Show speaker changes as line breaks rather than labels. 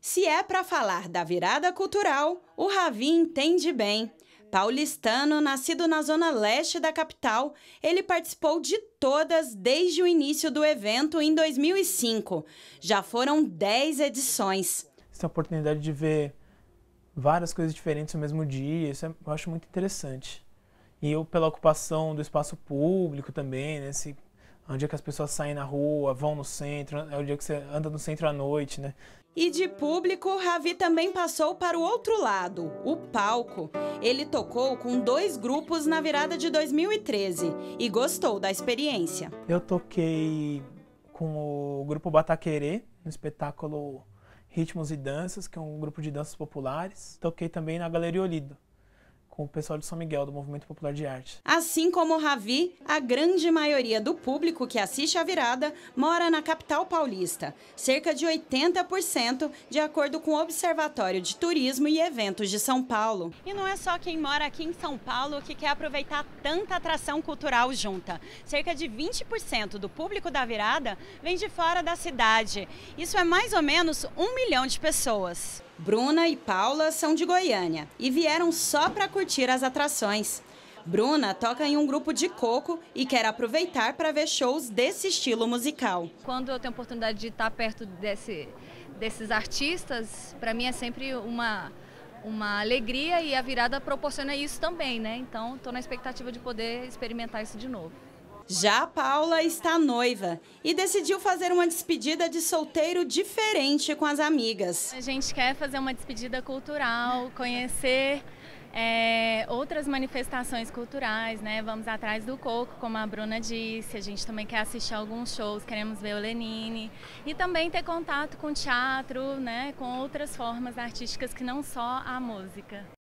Se é para falar da virada cultural, o Ravi entende bem. Paulistano, nascido na zona leste da capital, ele participou de todas desde o início do evento em 2005. Já foram 10 edições.
Essa oportunidade de ver várias coisas diferentes no mesmo dia, isso é, eu acho muito interessante. E eu, pela ocupação do espaço público também, né? Se, onde é que as pessoas saem na rua, vão no centro, é o dia que você anda no centro à noite, né?
E de público, Ravi também passou para o outro lado, o palco. Ele tocou com dois grupos na virada de 2013 e gostou da experiência.
Eu toquei com o grupo Bataquerê, no espetáculo Ritmos e Danças, que é um grupo de danças populares. Toquei também na Galeria Olido, com o pessoal de São Miguel, do Movimento Popular de Arte.
Assim como o Ravi, a grande maioria do público que assiste a virada mora na capital paulista, cerca de 80%, de acordo com o Observatório de Turismo e Eventos de São Paulo. E não é só quem mora aqui em São Paulo que quer aproveitar tanta atração cultural junta. Cerca de 20% do público da virada vem de fora da cidade. Isso é mais ou menos um milhão de pessoas. Bruna e Paula são de Goiânia e vieram só para curtir as atrações. Bruna toca em um grupo de coco e quer aproveitar para ver shows desse estilo musical.
Quando eu tenho a oportunidade de estar perto desse, desses artistas, para mim é sempre uma, uma alegria e a virada proporciona isso também, né? Então, estou na expectativa de poder experimentar isso de novo.
Já a Paula está noiva e decidiu fazer uma despedida de solteiro diferente com as amigas. A gente quer fazer uma despedida cultural, conhecer
é, outras manifestações culturais, né? Vamos atrás do coco, como a Bruna disse. A gente também quer assistir alguns shows, queremos ver o Lenine e também ter contato com teatro, né? Com outras formas artísticas que não só a música.